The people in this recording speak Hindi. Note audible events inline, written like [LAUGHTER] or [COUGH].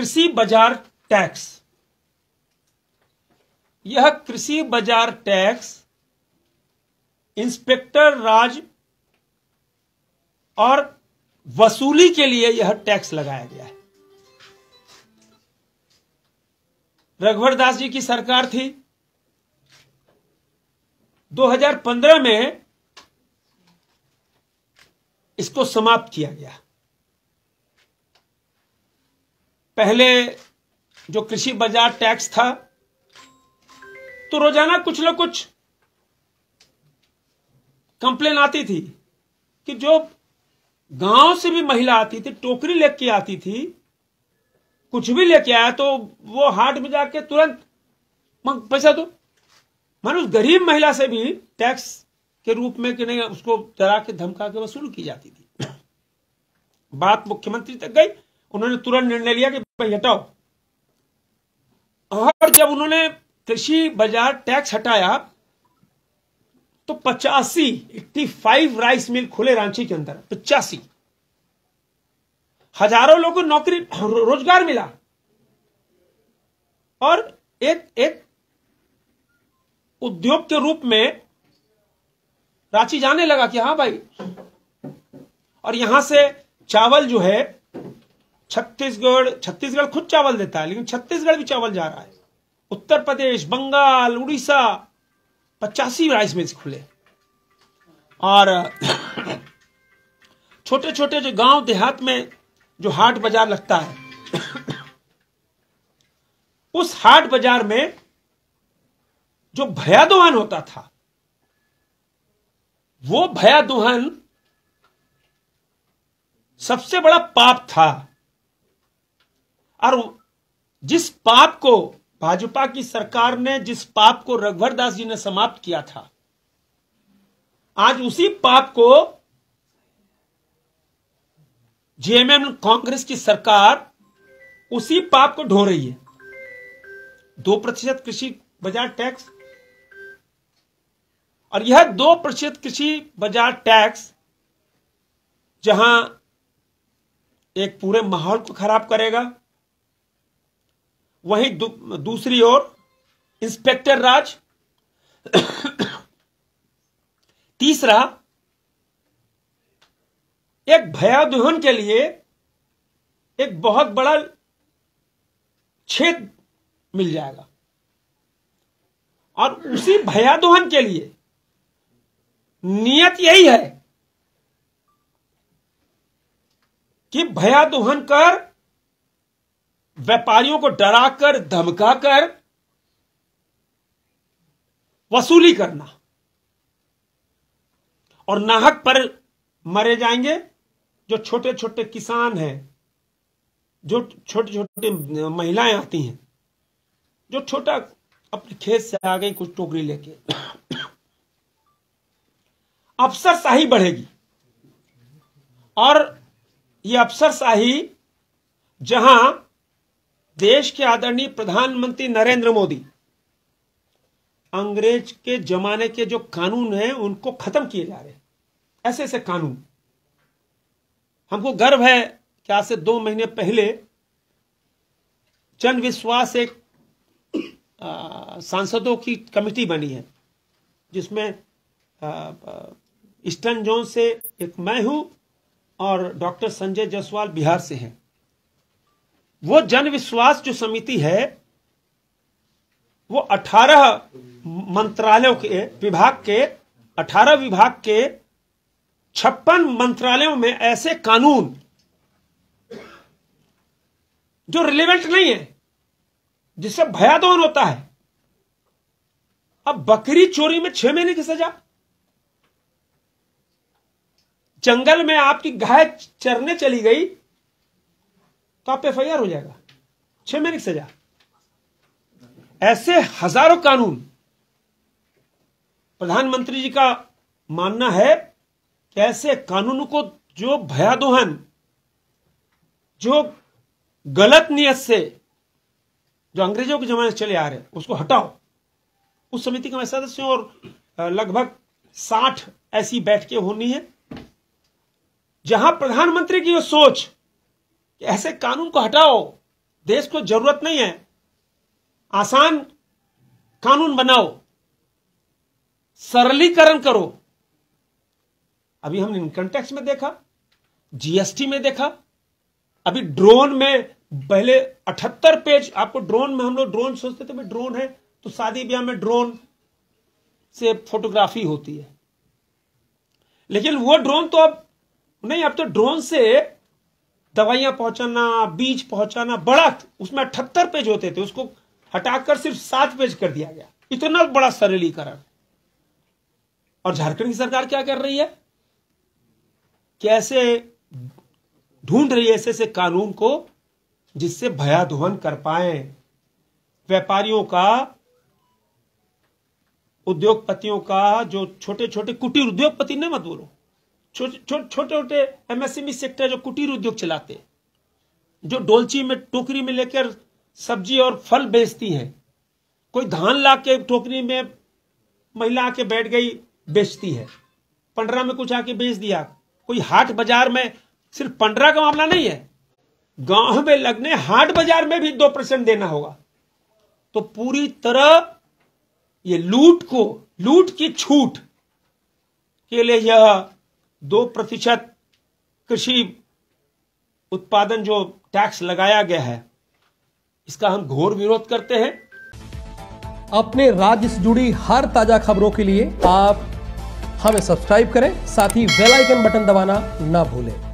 कृषि बाजार टैक्स यह कृषि बाजार टैक्स इंस्पेक्टर राज और वसूली के लिए यह टैक्स लगाया गया है रघुवर दास जी की सरकार थी 2015 में इसको समाप्त किया गया पहले जो कृषि बाजार टैक्स था तो रोजाना कुछ ना कुछ कंप्लेन आती थी कि जो गांव से भी महिला आती थी टोकरी लेके आती थी कुछ भी लेके आया तो वो हाट में जाके तुरंत पैसा दो मान उस गरीब महिला से भी टैक्स के रूप में कि नहीं उसको डरा के धमका के वसूल की जाती थी बात मुख्यमंत्री तक गई उन्होंने तुरंत निर्णय लिया कि भाई हटाओ और जब उन्होंने कृषि बाजार टैक्स हटाया तो पचासी एट्टी फाइव राइस मिल खुले रांची के अंदर पचासी हजारों लोगों को नौकरी रोजगार मिला और एक एक उद्योग के रूप में रांची जाने लगा कि हाँ भाई और यहां से चावल जो है छत्तीसगढ़ छत्तीसगढ़ खुद चावल देता है लेकिन छत्तीसगढ़ भी चावल जा रहा है उत्तर प्रदेश बंगाल उड़ीसा पचासी राइस मिल्स खुले और [COUGHS] छोटे छोटे जो गांव देहात में जो हाट बाजार लगता है [COUGHS] उस हाट बाजार में जो भया होता था वो भया सबसे बड़ा पाप था और जिस पाप को भाजपा की सरकार ने जिस पाप को रघुवर दास जी ने समाप्त किया था आज उसी पाप को जेएमएम कांग्रेस की सरकार उसी पाप को ढो रही है दो प्रतिशत कृषि बाजार टैक्स और यह दो प्रतिशत कृषि बाजार टैक्स जहां एक पूरे माहौल को खराब करेगा वहीं दू, दूसरी ओर इंस्पेक्टर राज तीसरा एक भयादुहन के लिए एक बहुत बड़ा छेद मिल जाएगा और उसी भयादोहन के लिए नियत यही है कि भयादोहन कर व्यापारियों को डराकर धमकाकर वसूली करना और नाहक पर मरे जाएंगे जो छोटे छोटे किसान हैं जो छोटे छोटे महिलाएं आती हैं जो छोटा अपने खेत से आ गई कुछ टोकरी लेके अफसरशाही बढ़ेगी और ये अफसरशाही जहां देश के आदरणीय प्रधानमंत्री नरेंद्र मोदी अंग्रेज के जमाने के जो कानून हैं उनको खत्म किए जा रहे ऐसे ऐसे कानून हमको गर्व है कि आज से दो महीने पहले जन विश्वास एक सांसदों की कमेटी बनी है जिसमें ईस्टर्न जोन से एक मैं हूं और डॉक्टर संजय जायसवाल बिहार से हैं वो जन विश्वास जो समिति है वो अठारह मंत्रालयों के विभाग के अठारह विभाग के छप्पन मंत्रालयों में ऐसे कानून जो रिलेवेंट नहीं है जिससे भयादोहन होता है अब बकरी चोरी में छह महीने की सजा जंगल में आपकी गाय चरने चली गई तो आप एफ हो जाएगा छह महीने की सजा ऐसे हजारों कानून प्रधानमंत्री जी का मानना है कि ऐसे कानून को जो भयादोहन जो गलत नियत से जो अंग्रेजों के जमाने से चले आ रहे हैं उसको हटाओ उस समिति का मैं सदस्य हूं और लगभग साठ ऐसी बैठकें होनी है जहां प्रधानमंत्री की वो सोच कि ऐसे कानून को हटाओ देश को जरूरत नहीं है आसान कानून बनाओ सरलीकरण करो अभी हमने इनकम टैक्स में देखा जीएसटी में देखा अभी ड्रोन में पहले 78 पेज आपको ड्रोन में हम लोग ड्रोन सोचते थे ड्रोन है तो शादी ब्याह में ड्रोन से फोटोग्राफी होती है लेकिन वो ड्रोन तो अब नहीं अब तो ड्रोन से दवाइयां पहुंचाना बीज पहुंचाना बड़ा उसमें अठहत्तर पेज होते थे उसको हटाकर सिर्फ सात पेज कर दिया गया इतना बड़ा सरलीकरण और झारखंड की सरकार क्या कर रही है कैसे ढूंढ रही है ऐसे ऐसे कानून को जिससे भयादोहन कर पाए व्यापारियों का उद्योगपतियों का जो छोटे छोटे कुटीर उद्योगपति ने मत बोलो छोटे छोटे एमएसएमई सेक्टर e जो कुटीर उद्योग चलाते जो डोलची में टोकरी में लेकर सब्जी और फल बेचती हैं कोई धान ला के टोकरी में महिला आके बैठ गई बेचती है पंडरा में कुछ आके बेच दिया कोई हाट बाजार में सिर्फ पंडरा का मामला नहीं है गांव में लगने हाट बाजार में भी दो परसेंट देना होगा तो पूरी तरह ये लूट को लूट की छूट के लिए यह दो प्रतिशत कृषि उत्पादन जो टैक्स लगाया गया है इसका हम घोर विरोध करते हैं अपने राज्य से जुड़ी हर ताजा खबरों के लिए आप हमें सब्सक्राइब करें साथ ही बेल आइकन बटन दबाना ना भूलें